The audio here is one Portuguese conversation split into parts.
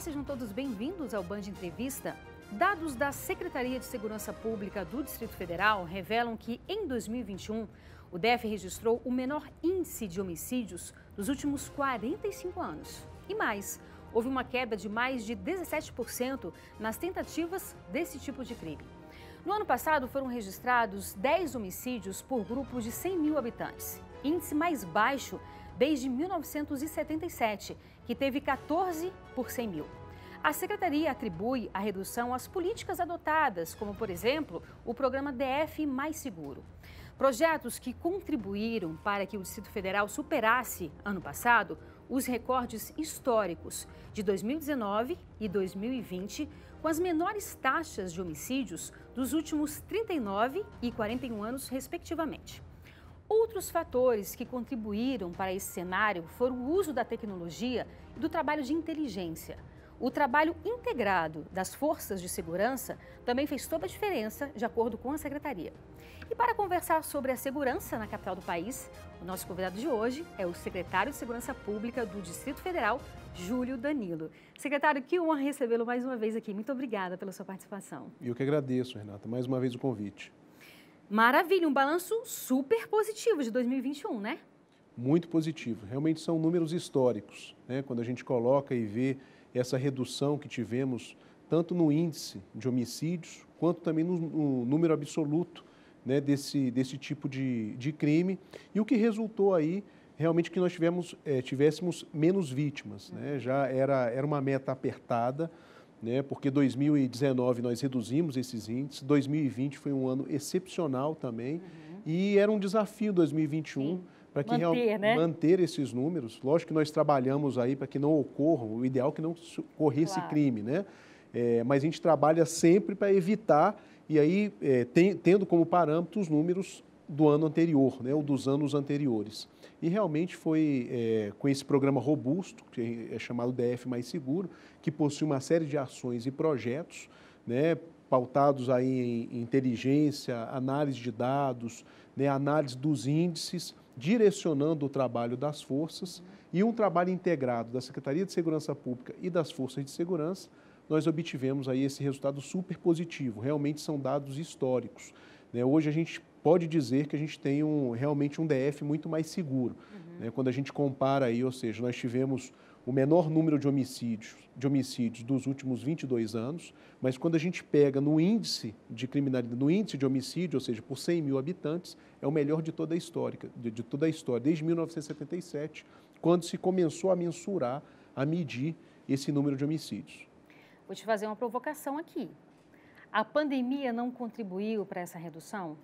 sejam todos bem-vindos ao Band Entrevista. Dados da Secretaria de Segurança Pública do Distrito Federal revelam que, em 2021, o DF registrou o menor índice de homicídios dos últimos 45 anos. E mais, houve uma queda de mais de 17% nas tentativas desse tipo de crime. No ano passado, foram registrados 10 homicídios por grupo de 100 mil habitantes, índice mais baixo desde 1977 que teve 14 por 100 mil. A secretaria atribui a redução às políticas adotadas, como, por exemplo, o programa DF Mais Seguro. Projetos que contribuíram para que o Distrito Federal superasse, ano passado, os recordes históricos de 2019 e 2020, com as menores taxas de homicídios dos últimos 39 e 41 anos, respectivamente. Outros fatores que contribuíram para esse cenário foram o uso da tecnologia e do trabalho de inteligência. O trabalho integrado das forças de segurança também fez toda a diferença, de acordo com a secretaria. E para conversar sobre a segurança na capital do país, o nosso convidado de hoje é o secretário de Segurança Pública do Distrito Federal, Júlio Danilo. Secretário, que honra recebê-lo mais uma vez aqui. Muito obrigada pela sua participação. Eu que agradeço, Renata, mais uma vez o convite. Maravilha, um balanço super positivo de 2021, né? Muito positivo. Realmente são números históricos, né? Quando a gente coloca e vê essa redução que tivemos tanto no índice de homicídios quanto também no, no número absoluto né, desse, desse tipo de, de crime e o que resultou aí realmente que nós tivemos, é, tivéssemos menos vítimas. Né? Já era, era uma meta apertada, né? porque 2019 nós reduzimos esses índices, 2020 foi um ano excepcional também, uhum. e era um desafio 2021 para que manter, né? manter esses números. Lógico que nós trabalhamos aí para que não ocorram, o ideal é que não ocorresse claro. crime, né? É, mas a gente trabalha sempre para evitar, e aí é, tem, tendo como parâmetro os números do ano anterior, né, ou dos anos anteriores. E realmente foi é, com esse programa robusto, que é chamado DF Mais Seguro, que possui uma série de ações e projetos, né, pautados aí em inteligência, análise de dados, né, análise dos índices, direcionando o trabalho das forças e um trabalho integrado da Secretaria de Segurança Pública e das forças de segurança, nós obtivemos aí esse resultado super positivo. Realmente são dados históricos. Né? Hoje a gente pode dizer que a gente tem um, realmente um DF muito mais seguro. Uhum. Né? Quando a gente compara aí, ou seja, nós tivemos o menor número de homicídios, de homicídios dos últimos 22 anos, mas quando a gente pega no índice de criminalidade, no índice de homicídio, ou seja, por 100 mil habitantes, é o melhor de toda a história, de, de toda a história, desde 1977, quando se começou a mensurar, a medir esse número de homicídios. Vou te fazer uma provocação aqui. A pandemia não contribuiu para essa redução?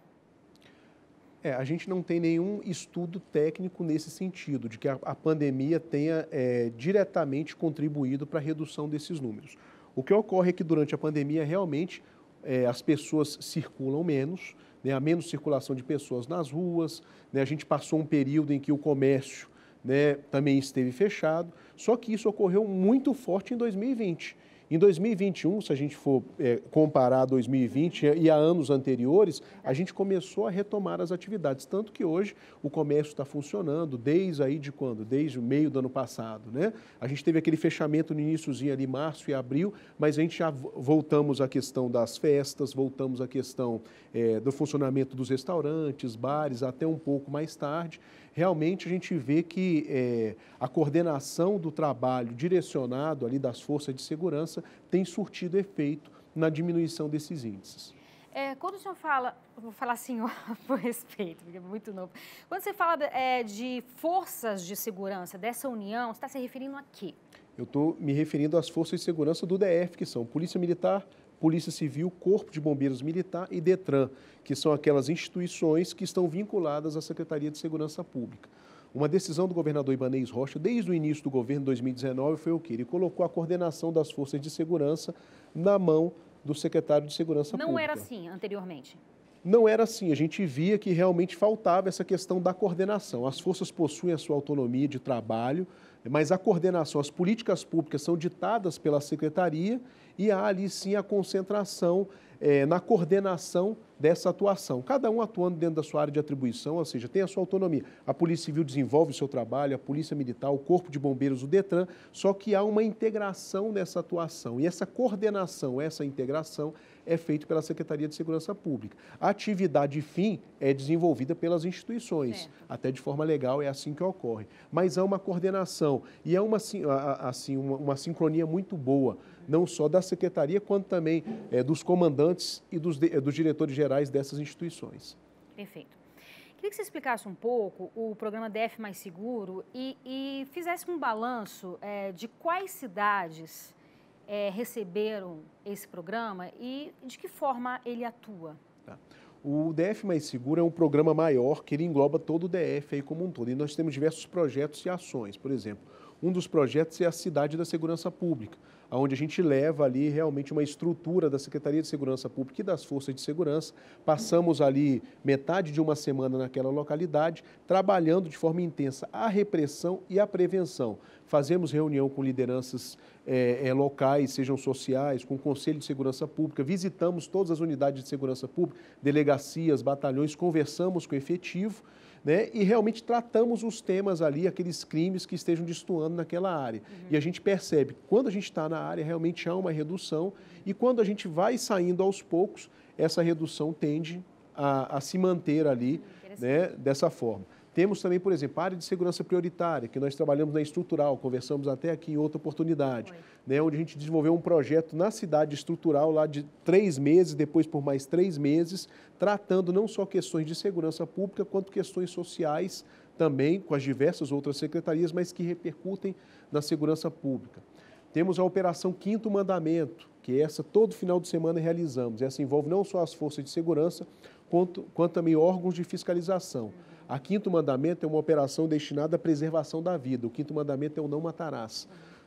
É, a gente não tem nenhum estudo técnico nesse sentido, de que a, a pandemia tenha é, diretamente contribuído para a redução desses números. O que ocorre é que durante a pandemia, realmente, é, as pessoas circulam menos, né, há menos circulação de pessoas nas ruas, né, a gente passou um período em que o comércio né, também esteve fechado, só que isso ocorreu muito forte em 2020. Em 2021, se a gente for é, comparar 2020 e a anos anteriores, a gente começou a retomar as atividades, tanto que hoje o comércio está funcionando desde aí de quando? Desde o meio do ano passado, né? A gente teve aquele fechamento no iníciozinho ali, março e abril, mas a gente já voltamos à questão das festas, voltamos à questão é, do funcionamento dos restaurantes, bares, até um pouco mais tarde realmente a gente vê que é, a coordenação do trabalho direcionado ali das forças de segurança tem surtido efeito na diminuição desses índices. É, quando o senhor fala, vou falar senhor assim, por respeito, porque é muito novo. Quando você fala é, de forças de segurança, dessa união, você está se referindo a quê? Eu estou me referindo às forças de segurança do DF, que são Polícia Militar, Polícia Civil, Corpo de Bombeiros Militar e Detran, que são aquelas instituições que estão vinculadas à Secretaria de Segurança Pública. Uma decisão do governador Ibanez Rocha, desde o início do governo de 2019, foi o quê? Ele colocou a coordenação das forças de segurança na mão do secretário de Segurança Não Pública. Não era assim anteriormente? Não era assim. A gente via que realmente faltava essa questão da coordenação. As forças possuem a sua autonomia de trabalho, mas a coordenação, as políticas públicas são ditadas pela secretaria e há ali sim a concentração é, na coordenação dessa atuação. Cada um atuando dentro da sua área de atribuição, ou seja, tem a sua autonomia. A Polícia Civil desenvolve o seu trabalho, a Polícia Militar, o Corpo de Bombeiros, o Detran, só que há uma integração nessa atuação. E essa coordenação, essa integração é feita pela Secretaria de Segurança Pública. A atividade fim é desenvolvida pelas instituições, até de forma legal é assim que ocorre. Mas há uma coordenação e há uma, assim, uma, uma sincronia muito boa não só da secretaria, quanto também é, dos comandantes e dos, de, eh, dos diretores gerais dessas instituições. Perfeito. Queria que você explicasse um pouco o programa DF Mais Seguro e, e fizesse um balanço é, de quais cidades é, receberam esse programa e de que forma ele atua. Tá. O DF Mais Seguro é um programa maior que ele engloba todo o DF aí como um todo. E nós temos diversos projetos e ações. Por exemplo, um dos projetos é a Cidade da Segurança Pública onde a gente leva ali realmente uma estrutura da Secretaria de Segurança Pública e das Forças de Segurança. Passamos ali metade de uma semana naquela localidade, trabalhando de forma intensa a repressão e a prevenção. Fazemos reunião com lideranças é, é, locais, sejam sociais, com o Conselho de Segurança Pública, visitamos todas as unidades de segurança pública, delegacias, batalhões, conversamos com o efetivo né? E realmente tratamos os temas ali, aqueles crimes que estejam destoando naquela área. Uhum. E a gente percebe que quando a gente está na área, realmente há uma redução, e quando a gente vai saindo aos poucos, essa redução tende a, a se manter ali né, dessa forma. Temos também, por exemplo, a área de segurança prioritária, que nós trabalhamos na estrutural, conversamos até aqui em outra oportunidade, né, onde a gente desenvolveu um projeto na cidade estrutural lá de três meses, depois por mais três meses, tratando não só questões de segurança pública, quanto questões sociais também, com as diversas outras secretarias, mas que repercutem na segurança pública. Temos a Operação Quinto Mandamento, que é essa todo final de semana realizamos. Essa envolve não só as forças de segurança, quanto, quanto também órgãos de fiscalização. A quinto mandamento é uma operação destinada à preservação da vida. O quinto mandamento é o não matarás.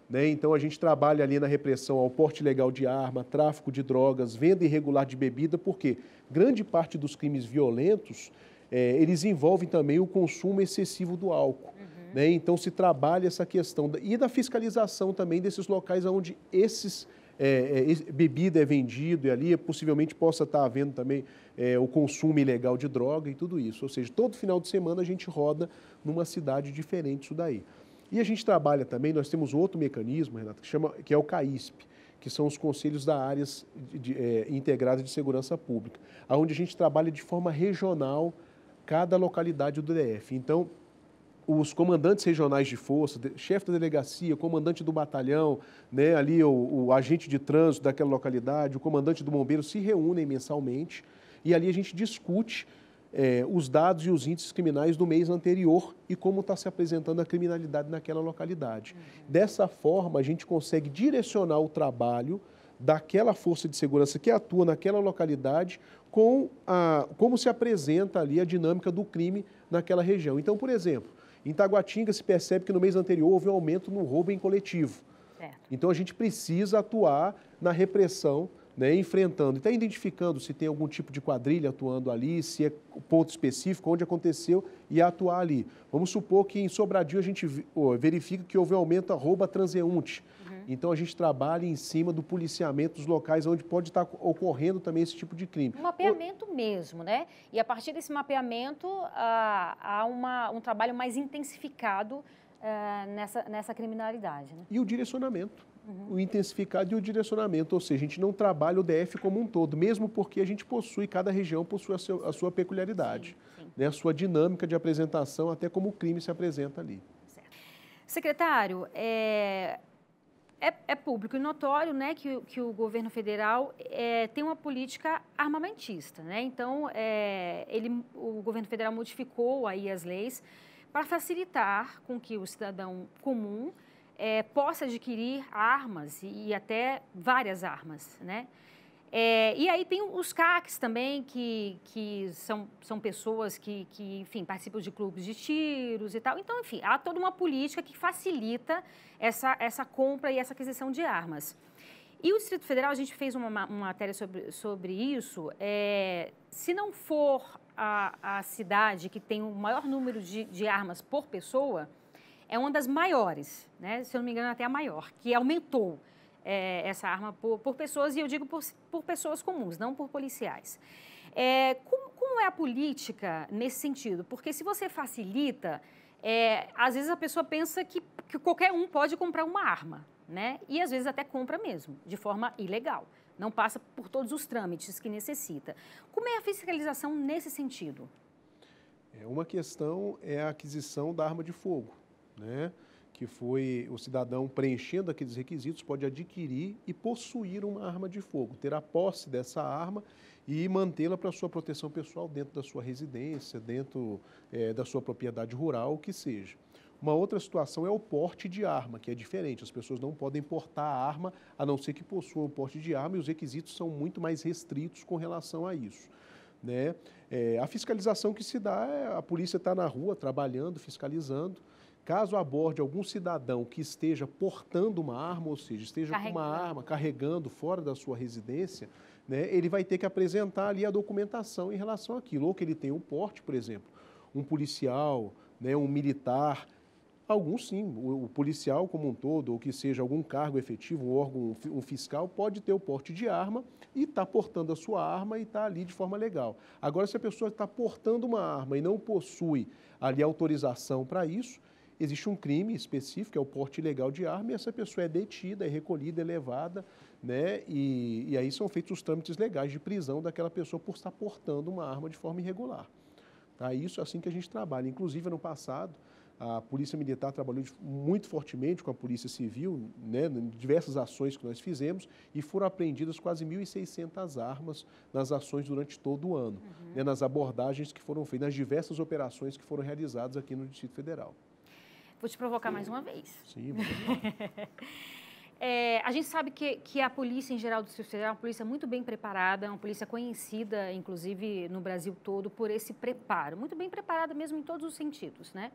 Né? Então a gente trabalha ali na repressão ao porte ilegal de arma, tráfico de drogas, venda irregular de bebida, porque grande parte dos crimes violentos é, eles envolvem também o consumo excessivo do álcool. Uhum. Né? Então se trabalha essa questão da, e da fiscalização também desses locais onde esses é, é, bebida é vendido e ali possivelmente possa estar tá havendo também é, o consumo ilegal de droga e tudo isso. Ou seja, todo final de semana a gente roda numa cidade diferente isso daí. E a gente trabalha também, nós temos outro mecanismo, Renato, que, chama, que é o CAISP, que são os Conselhos da Áreas de, de, é, Integradas de Segurança Pública, onde a gente trabalha de forma regional cada localidade do DF. Então, os comandantes regionais de força, chefe da delegacia, comandante do batalhão, né, ali o, o, agente de trânsito daquela localidade, o comandante do bombeiro, se reúnem mensalmente e ali a gente discute é, os dados e os índices criminais do mês anterior e como está se apresentando a criminalidade naquela localidade. Uhum. Dessa forma, a gente consegue direcionar o trabalho daquela força de segurança que atua naquela localidade com a, como se apresenta ali a dinâmica do crime naquela região. Então, por exemplo, em Taguatinga se percebe que no mês anterior houve um aumento no roubo em coletivo. Certo. Então a gente precisa atuar na repressão, né, enfrentando, até tá identificando se tem algum tipo de quadrilha atuando ali, se é ponto específico onde aconteceu e atuar ali. Vamos supor que em Sobradinho a gente verifica que houve um aumento a rouba transeunte. Então a gente trabalha em cima do policiamento dos locais onde pode estar ocorrendo também esse tipo de crime. Um mapeamento o... mesmo, né? E a partir desse mapeamento ah, há uma, um trabalho mais intensificado ah, nessa, nessa criminalidade. Né? E o direcionamento. Uhum. O intensificado e o direcionamento, ou seja, a gente não trabalha o DF como um todo, mesmo porque a gente possui, cada região possui a, seu, a sua peculiaridade, sim, sim. Né? a sua dinâmica de apresentação, até como o crime se apresenta ali. Secretário, é, é, é, público e notório né, que, que o governo federal é, tem uma política armamentista. Né? Então, é, ele, o governo federal modificou aí as leis para facilitar com que o cidadão comum é, possa adquirir armas e, e até várias armas. Né? É, e aí tem os CACs também, que, que são, são pessoas que, que, enfim, participam de clubes de tiros e tal. Então, enfim, há toda uma política que facilita essa, essa compra e essa aquisição de armas. E o Distrito Federal, a gente fez uma, uma matéria sobre, sobre isso. É, se não for a, a, cidade que tem o maior número de, de armas por pessoa, é uma das maiores, né? se eu não me engano, até a maior, que aumentou é, essa arma por, por, pessoas, e eu digo por, por pessoas comuns, não por policiais. É, como, como, é a política nesse sentido? Porque se você facilita, é, às vezes a pessoa pensa que, que qualquer um pode comprar uma arma, né? E às vezes até compra mesmo, de forma ilegal. Não passa por todos os trâmites que necessita. Como é a fiscalização nesse sentido? É, uma questão é a aquisição da arma de fogo, né? que foi o cidadão preenchendo aqueles requisitos pode adquirir e possuir uma arma de fogo, ter a posse dessa arma e mantê-la para sua proteção pessoal dentro da sua residência, dentro é, da sua propriedade rural, o que seja. Uma outra situação é o porte de arma, que é diferente. As pessoas não podem portar a arma a não ser que possuam o porte de arma e os requisitos são muito mais restritos com relação a isso. Né? É, a fiscalização que se dá é a polícia está na rua trabalhando, fiscalizando caso aborde algum cidadão que esteja portando uma arma, ou seja, esteja carregando. com uma arma carregando fora da sua residência, né, ele vai ter que apresentar ali a documentação em relação àquilo, ou que ele tem um porte, por exemplo, um policial, né, um militar, alguns sim, o, o, policial como um todo, ou que seja algum cargo efetivo, um órgão, um fiscal, pode ter o porte de arma e está portando a sua arma e está ali de forma legal. Agora, se a pessoa está portando uma arma e não possui ali autorização para isso, existe um crime específico, é o porte ilegal de arma, e essa pessoa é detida, é recolhida, é levada, né? E, e aí são feitos os trâmites legais de prisão daquela pessoa por estar portando uma arma de forma irregular. Tá? Isso é assim que a gente trabalha. Inclusive, ano passado, a Polícia Militar trabalhou muito fortemente com a Polícia Civil, né, em diversas ações que nós fizemos, e foram apreendidas quase 1.600 armas nas ações durante todo o ano, uhum. né, nas abordagens que foram feitas, nas diversas operações que foram realizadas aqui no Distrito Federal. Vou te provocar Sim. mais uma vez. Sim, é, A gente sabe que, que a polícia, em geral, do Distrito Federal, é uma polícia muito bem preparada, uma polícia conhecida, inclusive, no Brasil todo, por esse preparo. Muito bem preparada mesmo em todos os sentidos, né?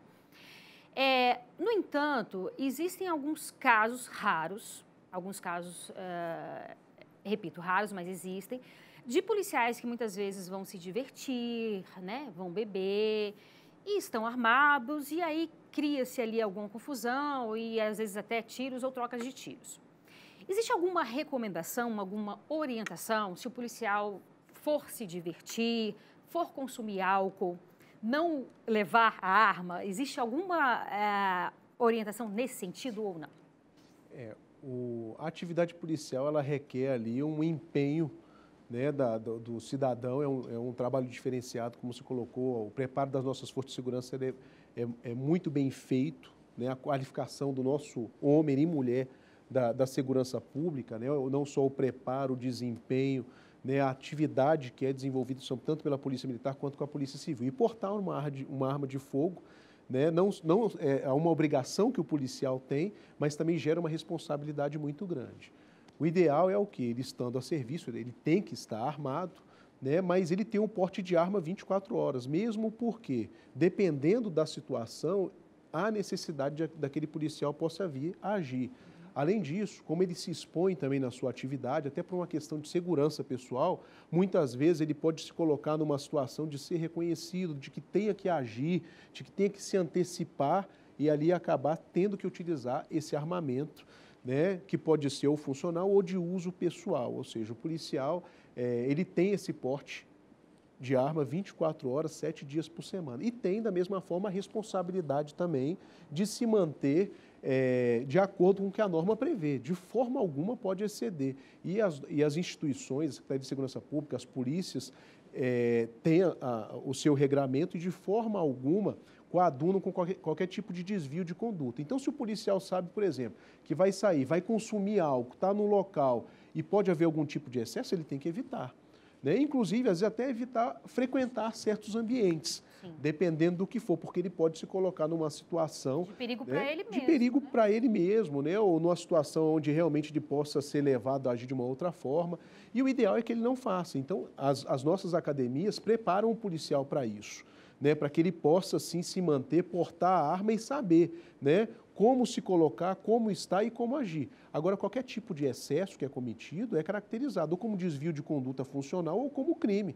É, no entanto, existem alguns casos raros, alguns casos, uh, repito, raros, mas existem, de policiais que muitas vezes vão se divertir, né? Vão beber, e estão armados, e aí cria-se ali alguma confusão e às vezes até tiros ou trocas de tiros. Existe alguma recomendação, alguma orientação se o policial for se divertir, for consumir álcool, não levar a arma? Existe alguma é, orientação nesse sentido ou não? É, o, a atividade policial ela requer ali um empenho né, da, do, do, cidadão é um, é um, trabalho diferenciado, como se colocou. O preparo das nossas forças de segurança é, é, é, muito bem feito. Né, a qualificação do nosso homem e mulher da, da segurança pública, né, não só o preparo, o desempenho, né, a atividade que é desenvolvida tanto pela Polícia Militar quanto com a Polícia Civil. E portar uma, arma de, uma arma de fogo né, não, não é, é uma obrigação que o policial tem, mas também gera uma responsabilidade muito grande. O ideal é o que? Ele estando a serviço, ele tem que estar armado, né? mas ele tem um porte de arma 24 horas, mesmo porque, dependendo da situação, há necessidade de, daquele policial possa vir a agir. Além disso, como ele se expõe também na sua atividade, até por uma questão de segurança pessoal, muitas vezes ele pode se colocar numa situação de ser reconhecido, de que tenha que agir, de que tenha que se antecipar e ali acabar tendo que utilizar esse armamento né, que pode ser ou funcional ou de uso pessoal, ou seja, o policial é, ele tem esse porte de arma 24 horas, 7 dias por semana. E tem, da mesma forma, a responsabilidade também de se manter é, de acordo com o que a norma prevê. De forma alguma pode exceder. E as, e as instituições, a Secretaria de Segurança Pública, as polícias, é, têm a, a, o seu regramento e, de forma alguma, coadunam com qualquer, qualquer, tipo de desvio de conduta. Então, se o policial sabe, por exemplo, que vai sair, vai consumir álcool, está no local e pode haver algum tipo de excesso, ele tem que evitar. Né? Inclusive, às vezes, até evitar frequentar certos ambientes, Sim. dependendo do que for, porque ele pode se colocar numa situação. De perigo né? para ele mesmo. De perigo né? para ele mesmo, né? Ou numa situação onde realmente ele possa ser levado a agir de uma outra forma. E o ideal é que ele não faça. Então, as, as nossas academias preparam o policial para isso né, para que ele possa sim se manter, portar a arma e saber né, como se colocar, como está e como agir. Agora, qualquer tipo de excesso que é cometido é caracterizado ou como desvio de conduta funcional ou como crime.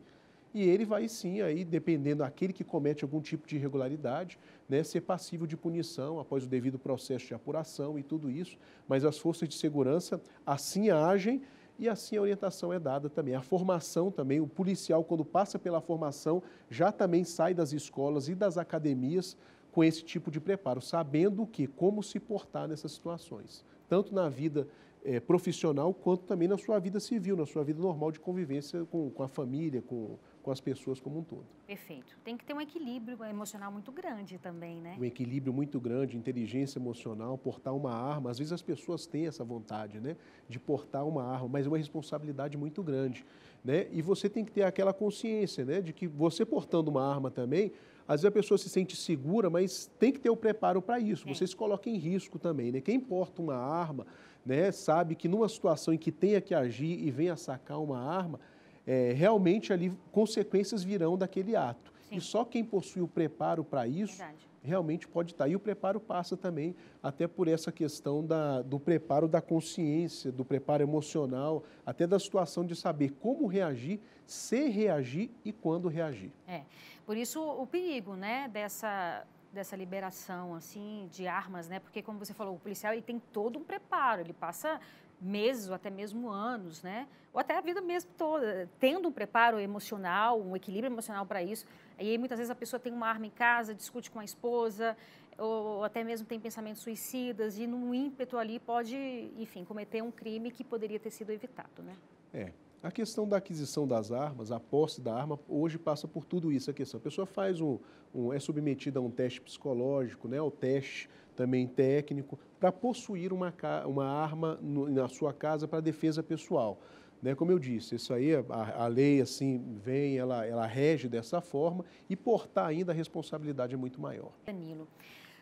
E ele vai sim, aí, dependendo daquele que comete algum tipo de irregularidade, né, ser passível de punição após o devido processo de apuração e tudo isso. Mas as forças de segurança assim agem e assim a orientação é dada também. A formação também, o policial, quando passa pela formação, já também sai das escolas e das academias com esse tipo de preparo, sabendo o que, como se portar nessas situações, tanto na vida é, profissional, quanto também na sua vida civil, na sua vida normal de convivência com, com a família, com, com as pessoas como um todo. Perfeito. Tem que ter um equilíbrio emocional muito grande também, né? Um equilíbrio muito grande, inteligência emocional, portar uma arma. Às vezes as pessoas têm essa vontade, né? De portar uma arma, mas é uma responsabilidade muito grande, né? E você tem que ter aquela consciência, né? De que você portando uma arma também, às vezes a pessoa se sente segura, mas tem que ter o preparo para isso. É. Você se coloca em risco também, né? Quem porta uma arma né, sabe que numa situação em que tenha que agir e venha sacar uma arma, é, realmente ali consequências virão daquele ato. Sim. E só quem possui o preparo para isso Verdade. realmente pode estar. Tá. E o preparo passa também até por essa questão da, do preparo da consciência, do preparo emocional, até da situação de saber como reagir, se reagir e quando reagir. É, por isso o perigo né, dessa dessa liberação assim de armas, né? Porque como você falou, o policial ele tem todo um preparo, ele passa meses ou até mesmo anos, né? Ou até a vida mesmo toda, tendo um preparo emocional, um equilíbrio emocional para isso. E aí muitas vezes a pessoa tem uma arma em casa, discute com a esposa, ou, até mesmo tem pensamentos suicidas e num ímpeto ali pode, enfim, cometer um crime que poderia ter sido evitado, né? É, a questão da aquisição das armas, a posse da arma, hoje passa por tudo isso a questão. A pessoa faz um, um é submetida a um teste psicológico, né, ao teste também técnico, para possuir uma, uma arma no, na sua casa para defesa pessoal. Né, como eu disse, isso aí, a, a, lei assim vem, ela, ela rege dessa forma e portar ainda a responsabilidade é muito maior. Danilo.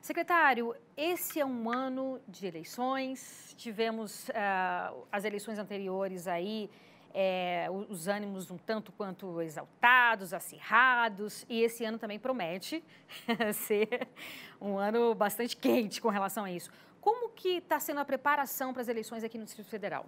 Secretário, esse é um ano de eleições, tivemos uh, as eleições anteriores aí é, os ânimos um tanto quanto exaltados, acirrados, e esse ano também promete ser um ano bastante quente com relação a isso. Como que está sendo a preparação para as eleições aqui no Distrito Federal?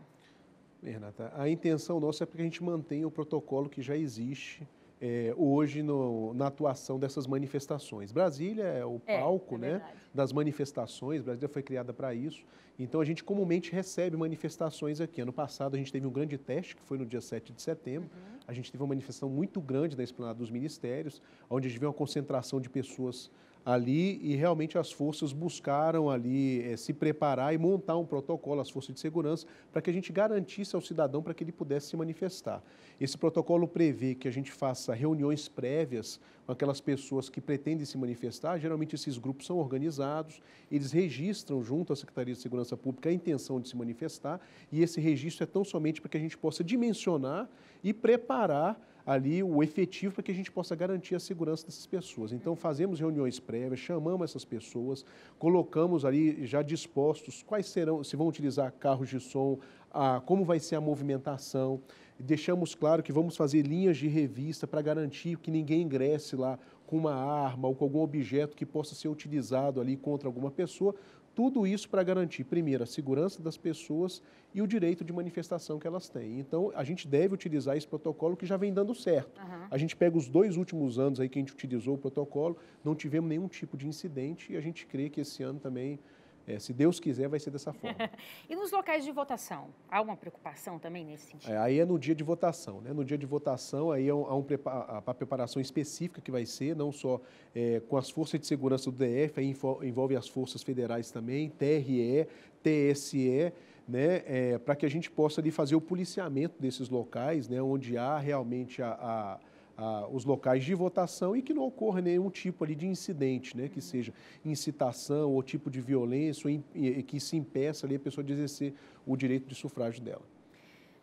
Renata, a intenção nossa é que a gente mantenha o protocolo que já existe é, hoje no, na atuação dessas manifestações. Brasília é o é, palco é, é né, das manifestações, Brasília foi criada para isso. Então a gente comumente recebe manifestações aqui. Ano passado a gente teve um grande teste, que foi no dia 7 de setembro. Uhum. A gente teve uma manifestação muito grande na Esplanada dos Ministérios, onde a gente viu uma concentração de pessoas ali e realmente as forças buscaram ali é, se preparar e montar um protocolo, as forças de segurança, para que a gente garantisse ao cidadão para que ele pudesse se manifestar. Esse protocolo prevê que a gente faça reuniões prévias com aquelas pessoas que pretendem se manifestar. Geralmente esses grupos são organizados, eles registram junto à Secretaria de Segurança Pública a intenção de se manifestar e esse registro é tão somente para que a gente possa dimensionar e preparar ali o efetivo para que a gente possa garantir a segurança dessas pessoas. Então, fazemos reuniões prévias, chamamos essas pessoas, colocamos ali já dispostos quais serão, se vão utilizar carros de som, a, como vai ser a movimentação. Deixamos claro que vamos fazer linhas de revista para garantir que ninguém ingresse lá com uma arma ou com algum objeto que possa ser utilizado ali contra alguma pessoa, tudo isso para garantir, primeiro, a segurança das pessoas e o direito de manifestação que elas têm. Então, a gente deve utilizar esse protocolo que já vem dando certo. Uhum. A gente pega os dois últimos anos aí que a gente utilizou o protocolo, não tivemos nenhum tipo de incidente e a gente crê que esse ano também é, se Deus quiser, vai ser dessa forma. e nos locais de votação, há uma preocupação também nesse sentido? É, aí é no dia de votação, né? No dia de votação, aí há, é um, há um preparação específica que vai ser, não só é, com as forças de segurança do DF, aí envolve as forças federais também, TRE, TSE, né, é, para que a gente possa ali fazer o policiamento desses locais, né, onde há realmente a, a ah, os locais de votação e que não ocorra nenhum tipo ali de incidente, né, que seja incitação ou tipo de violência ou que se impeça ali a pessoa de exercer o direito de sufrágio dela.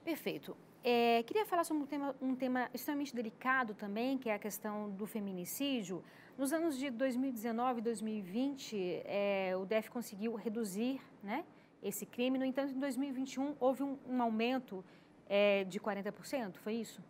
Perfeito. É, queria falar sobre um tema, um tema extremamente delicado também, que é a questão do feminicídio. Nos anos de 2019 e 2020, é, o DEF conseguiu reduzir né, esse crime. No entanto, em 2021, houve um, um aumento é, de 40%, foi isso?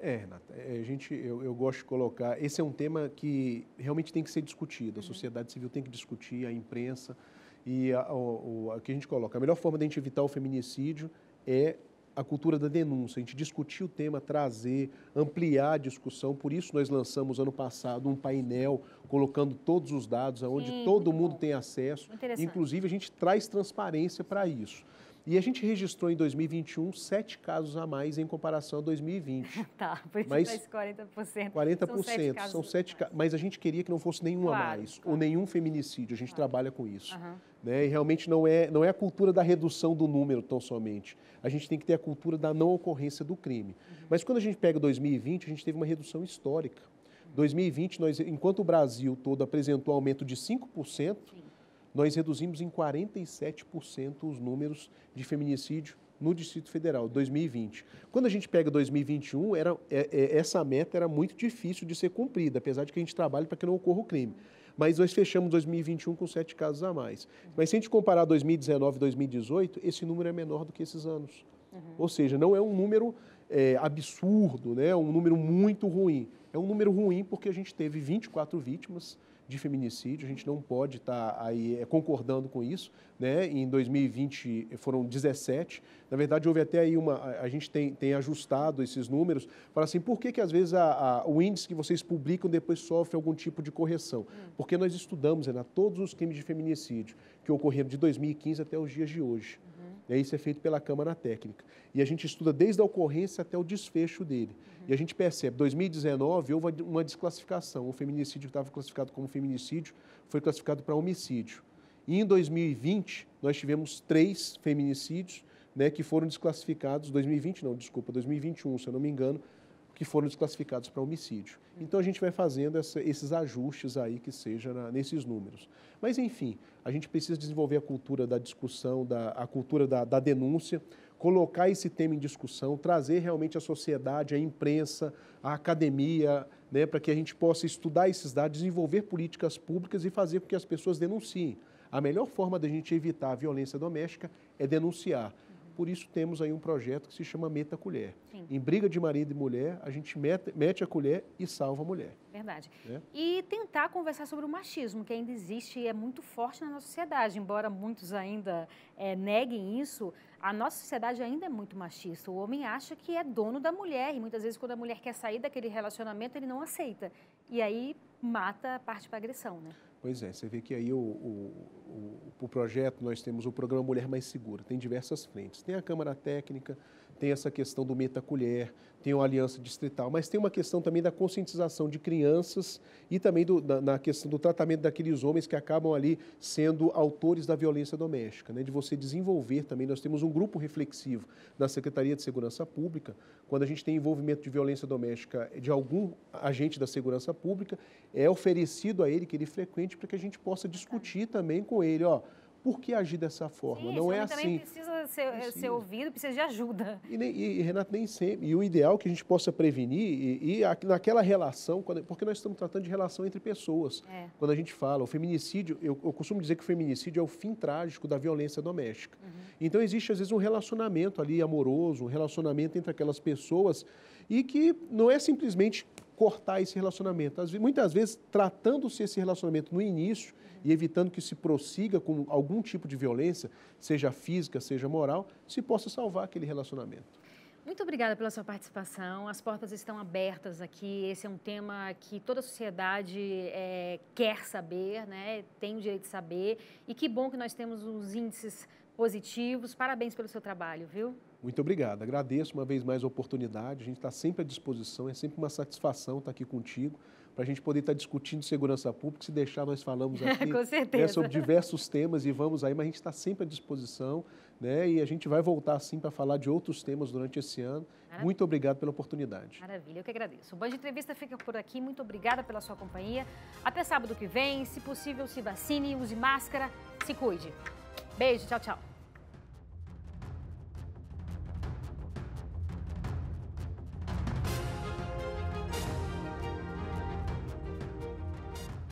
É, Renata, é, a gente, eu, eu, gosto de colocar. Esse é um tema que realmente tem que ser discutido. A uhum. sociedade civil tem que discutir, a imprensa. E a, o, a que a gente coloca. A melhor forma de a gente evitar o feminicídio é a cultura da denúncia, a gente discutir o tema, trazer, ampliar a discussão. Por isso nós lançamos ano passado um painel colocando todos os dados, onde Sim, todo mundo bom. tem acesso. Inclusive a gente traz transparência para isso. E a gente registrou em 2021 sete casos a mais em comparação a 2020. tá, por isso mas 40%. 40% são sete, casos, são sete ca... mas a gente queria que não fosse nenhum claro, a mais claro. ou nenhum feminicídio. A gente claro. trabalha com isso. Uhum. Né? E realmente não é, não é a cultura da redução do número tão somente. A gente tem que ter a cultura da não ocorrência do crime. Uhum. Mas quando a gente pega 2020, a gente teve uma redução histórica. 2020, uhum. nós, enquanto o Brasil todo apresentou aumento de 5%, Sim nós reduzimos em 47% os números de feminicídio no Distrito Federal, 2020. Quando a gente pega 2021, era, é, é, essa meta era muito difícil de ser cumprida, apesar de que a gente trabalha para que não ocorra o crime. Mas nós fechamos 2021 com sete casos a mais. Mas se a gente comparar 2019 e 2018, esse número é menor do que esses anos. Uhum. Ou seja, não é um número é, absurdo, né? é um número muito ruim. É um número ruim porque a gente teve 24 vítimas, de feminicídio, a gente não pode estar tá aí eh, concordando com isso. Né? Em 2020 foram 17. Na verdade, houve até aí uma. A gente tem, tem ajustado esses números para assim, por que, que às vezes a, a, o índice que vocês publicam depois sofre algum tipo de correção? Hum. Porque nós estudamos, Renato, todos os crimes de feminicídio que ocorreram de 2015 até os dias de hoje. Né? Isso é feito pela Câmara Técnica. E a gente estuda desde a ocorrência até o desfecho dele. Uhum. E a gente percebe, 2019 houve uma desclassificação. O feminicídio que estava classificado como feminicídio foi classificado para homicídio. E em 2020 nós tivemos três feminicídios né, que foram desclassificados, 2020 não, desculpa, 2021, se eu não me engano, que foram desclassificados para homicídio. Então a gente vai fazendo essa, esses ajustes aí que seja na, nesses números. Mas enfim, a gente precisa desenvolver a cultura da discussão, da, a cultura da, da denúncia, colocar esse tema em discussão, trazer realmente a sociedade, a imprensa, a academia, né, para que a gente possa estudar esses dados, desenvolver políticas públicas e fazer com que as pessoas denunciem. A melhor forma da gente evitar a violência doméstica é denunciar. Por isso temos aí um projeto que se chama Meta Colher. Sim. Em briga de marido e mulher, a gente mete, mete a colher e salva a mulher. Verdade. Né? E tentar conversar sobre o machismo, que ainda existe e é muito forte na nossa sociedade. Embora muitos ainda é, neguem isso, a nossa sociedade ainda é muito machista. O homem acha que é dono da mulher e muitas vezes quando a mulher quer sair daquele relacionamento, ele não aceita. E aí mata a parte para agressão, né? Pois é, você vê que aí o, o, o, o projeto nós temos o programa Mulher Mais Segura, tem diversas frentes. Tem a Câmara Técnica, tem essa questão do meta-colher, tem uma aliança distrital, mas tem uma questão também da conscientização de crianças e também do, na questão do tratamento daqueles homens que acabam ali sendo autores da violência doméstica, né? de você desenvolver também. Nós temos um grupo reflexivo na Secretaria de Segurança Pública, quando a gente tem envolvimento de violência doméstica de algum agente da segurança pública, é oferecido a ele que ele frequente para que a gente possa discutir também com ele, ó, por que agir dessa forma? Sim, não é assim. Eh, ser, precisa. ser ouvido, precisa de ajuda. E, e, Renato, nem sempre. E o ideal é que a gente possa prevenir, e, e naquela relação, quando, porque nós estamos tratando de relação entre pessoas. É. Quando a gente fala, o feminicídio, eu, eu, costumo dizer que o feminicídio é o fim trágico da violência doméstica. Uhum. Então, existe, às vezes, um relacionamento ali amoroso, um relacionamento entre aquelas pessoas, e que não é simplesmente cortar esse relacionamento. muitas vezes, tratando-se esse relacionamento no início e evitando que se prossiga com algum tipo de violência, seja física, seja moral, se possa salvar aquele relacionamento. Muito obrigada pela sua participação. As portas estão abertas aqui. Esse é um tema que toda a sociedade é, quer saber, né? tem o direito de saber. E que bom que nós temos os índices positivos. Parabéns pelo seu trabalho, viu? Muito obrigado. Agradeço uma vez mais a oportunidade. A gente está sempre à disposição, é sempre uma satisfação estar tá aqui contigo, para a gente poder estar tá discutindo segurança pública. Se deixar, nós falamos aqui né, sobre diversos temas e vamos aí, mas a gente está sempre à disposição né, e a gente vai voltar assim para falar de outros temas durante esse ano. Maravilha. Muito obrigado pela oportunidade. Maravilha, eu que agradeço. O Band Entrevista fica por aqui. Muito obrigada pela sua companhia. Até sábado que vem. Se possível, se vacine, use máscara, se cuide. Beijo, tchau, tchau.